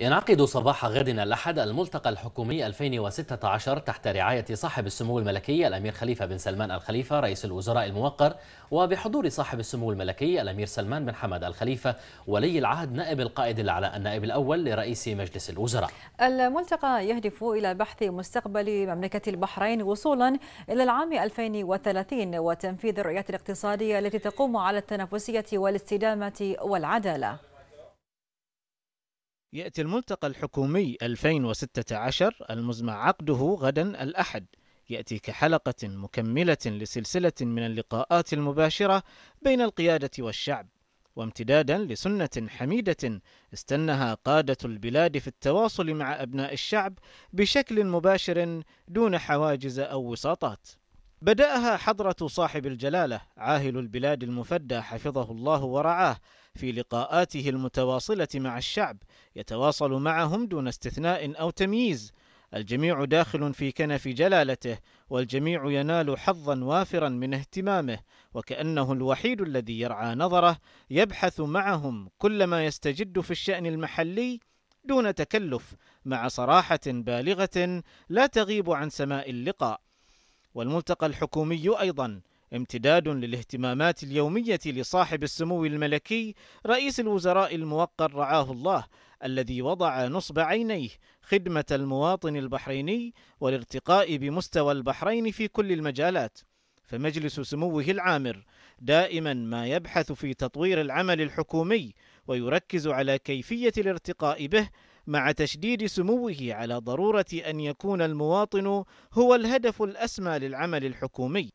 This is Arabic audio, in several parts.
ينعقد صباح غد الأحد الملتقى الحكومي 2016 تحت رعاية صاحب السمو الملكي الأمير خليفة بن سلمان الخليفة رئيس الوزراء الموقر وبحضور صاحب السمو الملكي الأمير سلمان بن حمد الخليفة ولي العهد نائب القائد الأعلى النائب الأول لرئيس مجلس الوزراء الملتقى يهدف إلى بحث مستقبل مملكة البحرين وصولا إلى العام 2030 وتنفيذ الرؤية الاقتصادية التي تقوم على التنافسية والاستدامة والعدالة يأتي الملتقى الحكومي 2016 المزمع عقده غدا الأحد يأتي كحلقة مكملة لسلسلة من اللقاءات المباشرة بين القيادة والشعب وامتدادا لسنة حميدة استنها قادة البلاد في التواصل مع أبناء الشعب بشكل مباشر دون حواجز أو وساطات بدأها حضرة صاحب الجلالة عاهل البلاد المفدى حفظه الله ورعاه في لقاءاته المتواصلة مع الشعب يتواصل معهم دون استثناء أو تمييز الجميع داخل في كنف جلالته والجميع ينال حظا وافرا من اهتمامه وكأنه الوحيد الذي يرعى نظره يبحث معهم كل ما يستجد في الشأن المحلي دون تكلف مع صراحة بالغة لا تغيب عن سماء اللقاء والملتقى الحكومي أيضا امتداد للاهتمامات اليومية لصاحب السمو الملكي رئيس الوزراء الموقر رعاه الله الذي وضع نصب عينيه خدمة المواطن البحريني والارتقاء بمستوى البحرين في كل المجالات فمجلس سموه العامر دائما ما يبحث في تطوير العمل الحكومي ويركز على كيفية الارتقاء به مع تشديد سموه على ضرورة أن يكون المواطن هو الهدف الأسمى للعمل الحكومي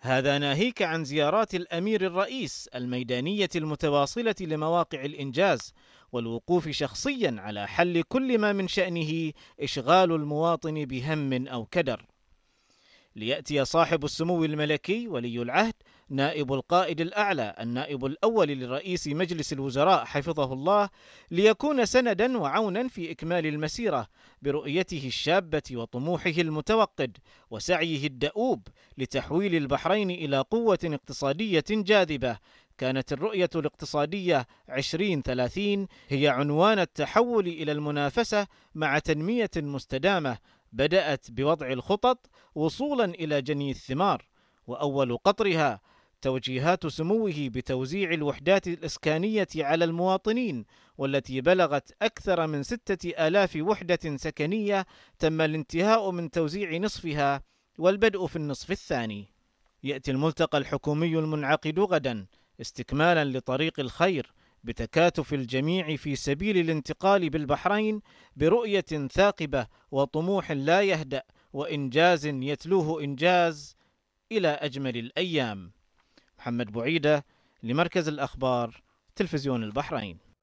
هذا ناهيك عن زيارات الأمير الرئيس الميدانية المتواصلة لمواقع الإنجاز والوقوف شخصيا على حل كل ما من شأنه إشغال المواطن بهم أو كدر ليأتي صاحب السمو الملكي ولي العهد نائب القائد الأعلى النائب الأول لرئيس مجلس الوزراء حفظه الله ليكون سندا وعونا في إكمال المسيرة برؤيته الشابة وطموحه المتوقد وسعيه الدؤوب لتحويل البحرين إلى قوة اقتصادية جاذبة كانت الرؤية الاقتصادية 2030 هي عنوان التحول إلى المنافسة مع تنمية مستدامة بدأت بوضع الخطط وصولا إلى جني الثمار وأول قطرها توجيهات سموه بتوزيع الوحدات الإسكانية على المواطنين والتي بلغت أكثر من ستة آلاف وحدة سكنية تم الانتهاء من توزيع نصفها والبدء في النصف الثاني يأتي الملتقى الحكومي المنعقد غدا استكمالا لطريق الخير بتكاتف الجميع في سبيل الانتقال بالبحرين برؤيه ثاقبه وطموح لا يهدا وانجاز يتلوه انجاز الى اجمل الايام محمد بعيده لمركز الاخبار تلفزيون البحرين